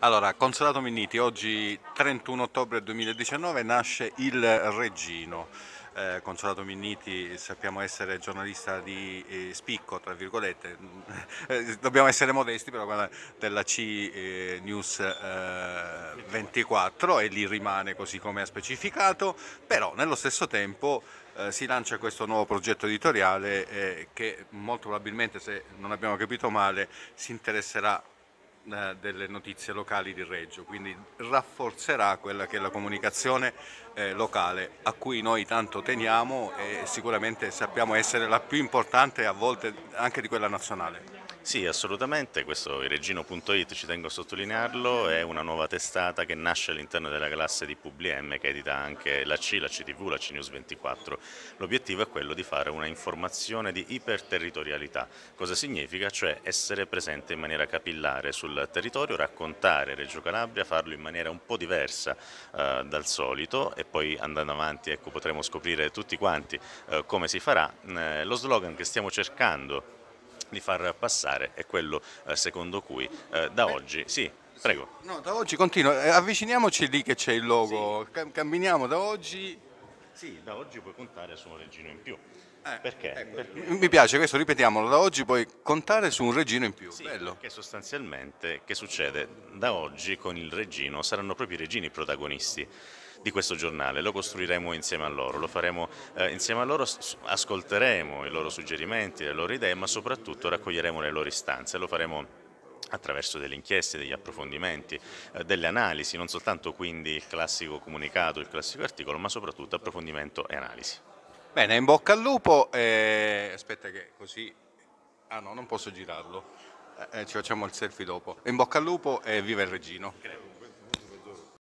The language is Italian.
Allora, Consolato Minniti, oggi 31 ottobre 2019 nasce il Regino. Eh, Consolato Minniti sappiamo essere giornalista di eh, spicco, tra virgolette, eh, dobbiamo essere modesti però guarda, della C eh, News 24 eh, e lì rimane così come ha specificato, però nello stesso tempo eh, si lancia questo nuovo progetto editoriale che molto probabilmente, se non abbiamo capito male, si interesserà eh, delle notizie locali di Reggio, quindi rafforzerà quella che è la comunicazione eh, locale a cui noi tanto teniamo e sicuramente sappiamo essere la più importante a volte anche di quella nazionale. Sì, assolutamente, questo ireggino.it, ci tengo a sottolinearlo, è una nuova testata che nasce all'interno della classe di PubM che edita anche la C, la CTV, la CNews24. L'obiettivo è quello di fare una informazione di iperterritorialità. Cosa significa? Cioè essere presente in maniera capillare sul territorio, raccontare Reggio Calabria, farlo in maniera un po' diversa eh, dal solito e poi andando avanti ecco, potremo scoprire tutti quanti eh, come si farà. Eh, lo slogan che stiamo cercando di far passare è quello eh, secondo cui eh, da oggi... Sì, prego. No, da oggi continua, eh, avviciniamoci lì che c'è il logo, sì. camminiamo da oggi... Sì, da oggi puoi contare su un leggino in più. Eh, Perché? Ecco. Mi piace questo, ripetiamolo, da oggi puoi contare su un regino in più. Sì, Bello. Che sostanzialmente, che succede? Da oggi con il regino saranno proprio i regini i protagonisti di questo giornale, lo costruiremo insieme a loro, lo faremo eh, insieme a loro, ascolteremo i loro suggerimenti, le loro idee, ma soprattutto raccoglieremo le loro istanze, lo faremo attraverso delle inchieste, degli approfondimenti, eh, delle analisi, non soltanto quindi il classico comunicato, il classico articolo, ma soprattutto approfondimento e analisi. Bene, in bocca al lupo. Eh, aspetta che così... Ah no, non posso girarlo. Eh, eh ci facciamo il selfie dopo. In bocca al lupo e viva il Regino.